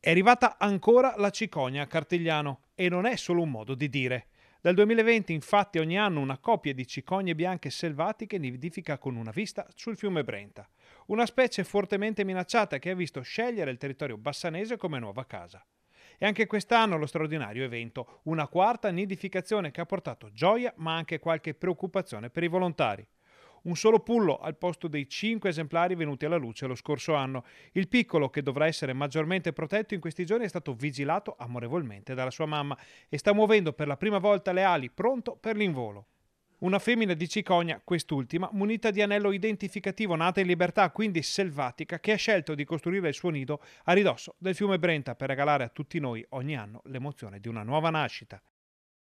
È arrivata ancora la cicogna a Cartigliano e non è solo un modo di dire. Dal 2020 infatti ogni anno una coppia di cicogne bianche selvatiche nidifica con una vista sul fiume Brenta, una specie fortemente minacciata che ha visto scegliere il territorio bassanese come nuova casa. E anche quest'anno lo straordinario evento, una quarta nidificazione che ha portato gioia ma anche qualche preoccupazione per i volontari un solo pullo al posto dei 5 esemplari venuti alla luce lo scorso anno. Il piccolo, che dovrà essere maggiormente protetto in questi giorni, è stato vigilato amorevolmente dalla sua mamma e sta muovendo per la prima volta le ali, pronto per l'involo. Una femmina di cicogna, quest'ultima, munita di anello identificativo, nata in libertà, quindi selvatica, che ha scelto di costruire il suo nido a ridosso del fiume Brenta per regalare a tutti noi ogni anno l'emozione di una nuova nascita.